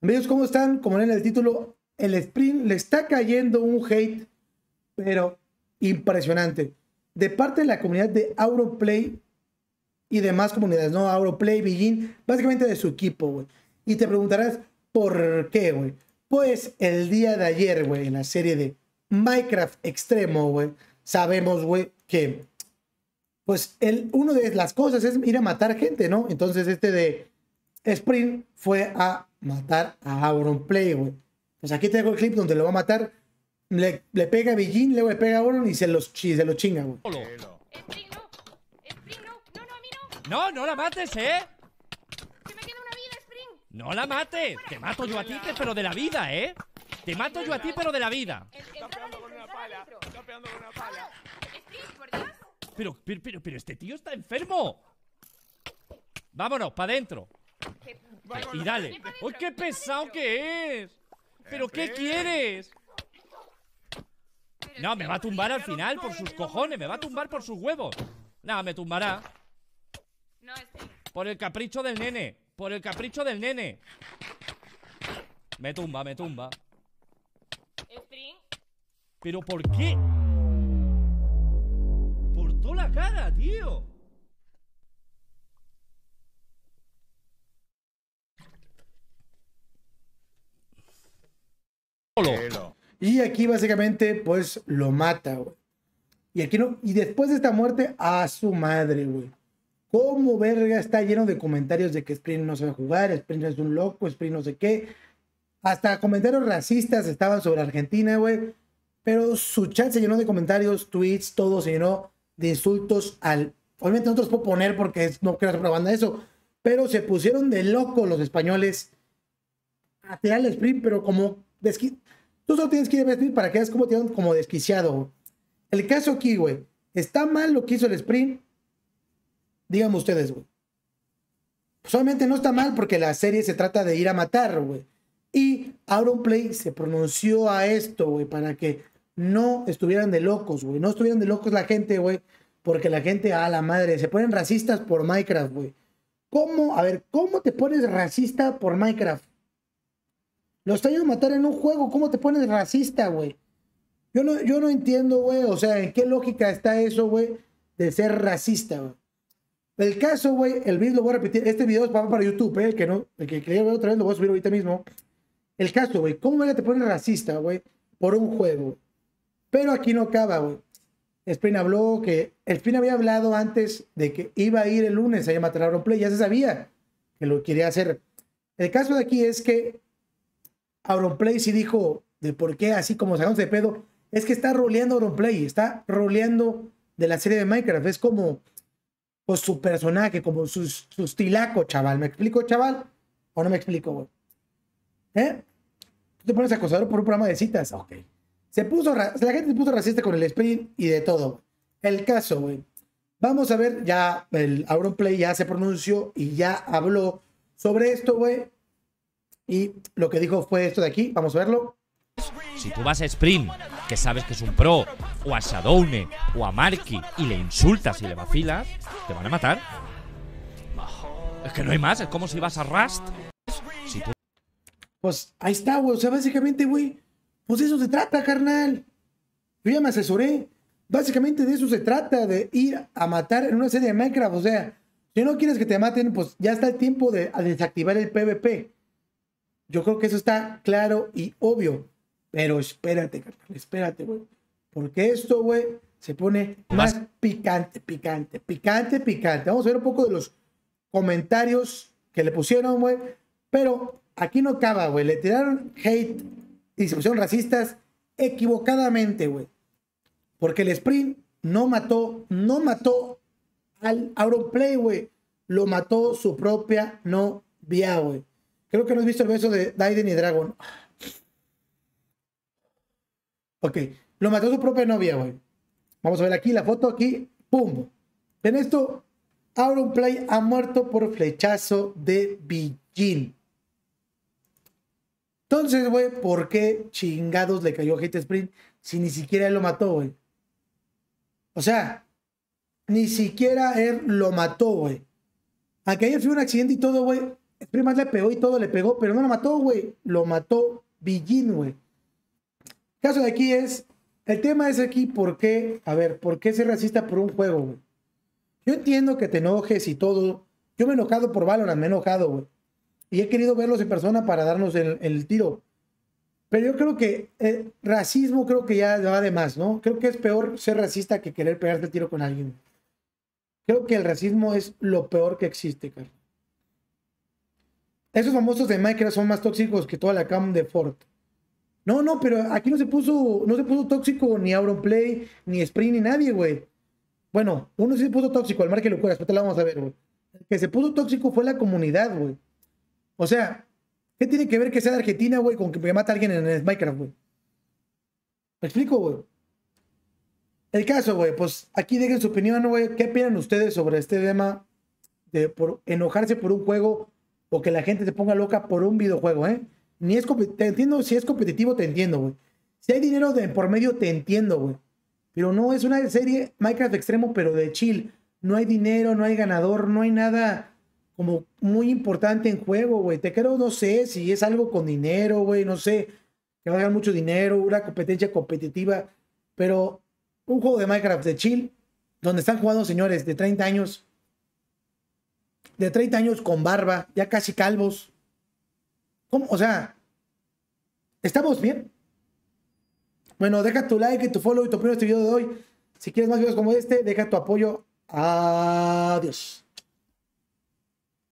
Amigos, ¿cómo están? Como ven en el título, el sprint le está cayendo un hate, pero impresionante. De parte de la comunidad de Auroplay y demás comunidades, ¿no? Auroplay, Beijing, básicamente de su equipo, güey. Y te preguntarás, ¿por qué, güey? Pues el día de ayer, güey, en la serie de Minecraft Extremo, güey, sabemos, güey, que pues el, uno de las cosas es ir a matar gente, ¿no? Entonces este de Sprint fue a matar a Auron Play, güey. Pues aquí tengo el clip donde lo va a matar. Le, le pega a Beijing, luego le pega a Auron y se los, se los chinga, güey. No, no la mates, ¿eh? me queda una vida, Spring. No la mates. Te mato yo a ti, pero de la vida, ¿eh? Te mato yo a ti, pero de la vida. con una pala. con una pala. Pero, pero, pero, pero este tío está enfermo. Vámonos, para adentro. Y dale. ¡Uy, qué pesado que es! ¿Pero qué quieres? No, me va a tumbar al final por sus cojones. Me va a tumbar por sus huevos. Nada, me tumbará. Por el capricho del nene. Por el capricho del nene. Me tumba, me tumba. ¿Pero por qué? Por toda la cara, tío. Y aquí básicamente, pues lo mata, güey. Y aquí no. Y después de esta muerte, a su madre, güey. ¿Cómo verga está lleno de comentarios de que Sprint no sabe jugar, Sprint es un loco, Sprint no sé qué? Hasta comentarios racistas estaban sobre Argentina, güey. Pero su chat se llenó de comentarios, tweets, todo se llenó de insultos al. Obviamente no los puedo poner porque no quiero nada de eso. Pero se pusieron de loco los españoles a tirar el sprint, pero como. Tú solo tienes que ir a vestir para que veas cómo te como desquiciado. El caso aquí, güey. ¿Está mal lo que hizo el sprint? Díganme ustedes, güey. Pues obviamente no está mal porque la serie se trata de ir a matar, güey. Y aaron Play se pronunció a esto, güey, para que no estuvieran de locos, güey. No estuvieran de locos la gente, güey. Porque la gente, a la madre, se ponen racistas por Minecraft, güey. ¿Cómo? A ver, ¿cómo te pones racista por Minecraft? Los yendo a matar en un juego. ¿Cómo te pones racista, güey? Yo no, yo no entiendo, güey. O sea, ¿en qué lógica está eso, güey? De ser racista, güey. El caso, güey, el video lo voy a repetir. Este video es para, para YouTube, ¿eh? El que no, el que quería ver otra vez lo voy a subir ahorita mismo. El caso, güey, ¿cómo te pones racista, güey? Por un juego. Pero aquí no acaba, güey. Spin habló que. El Spin había hablado antes de que iba a ir el lunes a matar a Play. Ya se sabía que lo quería hacer. El caso de aquí es que Auronplay sí dijo de por qué, así como sacamos de pedo, es que está roleando Auronplay, está roleando de la serie de Minecraft. Es como pues, su personaje, como su sus chaval. ¿Me explico, chaval? ¿O no me explico, güey? ¿Eh? Tú te pones acosador por un programa de citas. Ok. Se puso, la gente se puso racista con el sprint y de todo. El caso, güey. Vamos a ver, ya el Auronplay ya se pronunció y ya habló sobre esto, güey. Y lo que dijo fue esto de aquí, vamos a verlo. Si tú vas a Sprint, que sabes que es un pro, o a Shadowne, o a Marky, y le insultas y le vacilas, te van a matar. Es que no hay más, es como si vas a Rust. Pues ahí está, güey. O sea, básicamente, güey, pues de eso se trata, carnal. Yo ya me asesoré. Básicamente de eso se trata, de ir a matar en una serie de Minecraft. O sea, si no quieres que te maten, pues ya está el tiempo de desactivar el PvP. Yo creo que eso está claro y obvio. Pero espérate, espérate, güey. Porque esto, güey, se pone más, picante, picante, picante, picante. Vamos a ver un poco de los comentarios que le pusieron, güey. Pero aquí no acaba, güey. Le tiraron hate y se racistas equivocadamente, güey. Porque el sprint no mató, no mató al Play, güey. Lo mató su propia novia, güey. Creo que no has visto el beso de Daiden y Dragon. Ok, lo mató su propia novia, güey. Vamos a ver aquí la foto, aquí, ¡pum! En esto, Auron Play ha muerto por flechazo de Beijing. Entonces, güey, ¿por qué chingados le cayó Hate Sprint si ni siquiera él lo mató, güey? O sea, ni siquiera él lo mató, güey. Aunque ayer fue un accidente y todo, güey, Primas le pegó y todo le pegó, pero no lo mató, güey. Lo mató Villín, güey. Caso de aquí es, el tema es aquí por qué, a ver, por qué ser racista por un juego, güey. Yo entiendo que te enojes y todo. Yo me he enojado por Valorant, me he enojado, güey. Y he querido verlos en persona para darnos el, tiro. Pero yo creo que el eh, racismo creo que ya va de más, ¿no? Creo que es peor ser racista que querer pegarte el tiro con alguien. Creo que el racismo es lo peor que existe, Carlos. Esos famosos de Minecraft son más tóxicos que toda la cam de Ford. No, no, pero aquí no se puso, no se puso tóxico ni Play ni Spring, ni nadie, güey. Bueno, uno sí se puso tóxico, al mar que lo después te la vamos a ver, güey. El que se puso tóxico fue la comunidad, güey. O sea, ¿qué tiene que ver que sea de Argentina, güey, con que me a alguien en el Minecraft, güey? ¿Me explico, güey? El caso, güey, pues aquí dejen su opinión, güey. ¿Qué opinan ustedes sobre este tema de por enojarse por un juego o que la gente se ponga loca por un videojuego, ¿eh? Ni es te entiendo, si es competitivo, te entiendo, güey. Si hay dinero de por medio, te entiendo, güey. Pero no, es una serie Minecraft extremo, pero de chill. No hay dinero, no hay ganador, no hay nada como muy importante en juego, güey. Te creo, no sé, si es algo con dinero, güey, no sé, que valga mucho dinero, una competencia competitiva, pero un juego de Minecraft de chill, donde están jugando señores de 30 años de 30 años con barba, ya casi calvos. ¿Cómo? O sea, ¿estamos bien? Bueno, deja tu like y tu follow y tu primer este video de hoy. Si quieres más videos como este, deja tu apoyo. Adiós.